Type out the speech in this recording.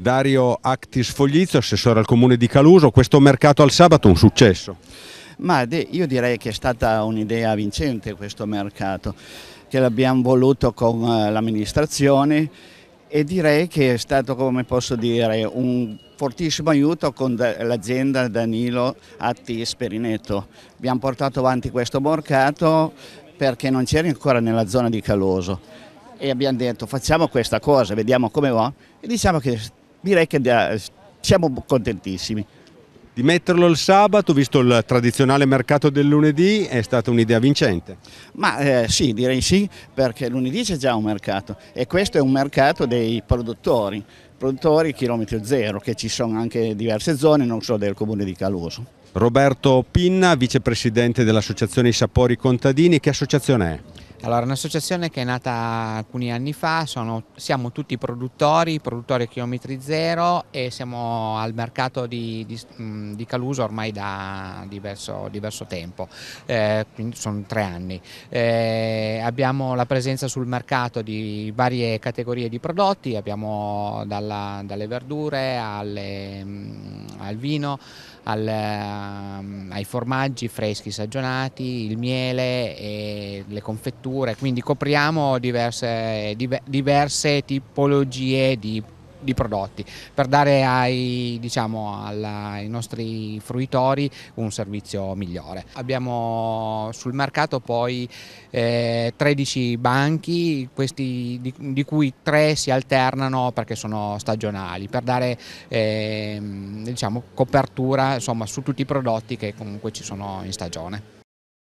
Dario Actis Foglizio, assessore al comune di Caluso, questo mercato al sabato un successo? Ma io direi che è stata un'idea vincente questo mercato, che l'abbiamo voluto con eh, l'amministrazione e direi che è stato, come posso dire, un fortissimo aiuto con l'azienda Danilo Attis Perinetto. Abbiamo portato avanti questo mercato perché non c'era ancora nella zona di Caloso e abbiamo detto facciamo questa cosa, vediamo come va e diciamo che direi che eh, siamo contentissimi. Di metterlo il sabato, visto il tradizionale mercato del lunedì, è stata un'idea vincente? Ma eh, sì, direi sì, perché lunedì c'è già un mercato e questo è un mercato dei produttori, produttori chilometro zero, che ci sono anche diverse zone, non solo del comune di Caluso. Roberto Pinna, vicepresidente dell'associazione I Sapori Contadini, che associazione è? Esatto. Allora, è un'associazione che è nata alcuni anni fa, sono, siamo tutti produttori, produttori a chilometri zero e siamo al mercato di, di, di Caluso ormai da diverso, diverso tempo, eh, quindi sono tre anni. Eh, abbiamo la presenza sul mercato di varie categorie di prodotti, abbiamo dalla, dalle verdure alle, al vino, al, ehm, ai formaggi freschi stagionati, il miele e le confetture, quindi copriamo diverse, diverse tipologie di di prodotti per dare ai, diciamo, alla, ai nostri fruitori un servizio migliore. Abbiamo sul mercato poi eh, 13 banchi, questi di, di, cui 3 si alternano perché sono stagionali, per dare eh, diciamo, copertura insomma, su tutti i prodotti che comunque ci sono in stagione.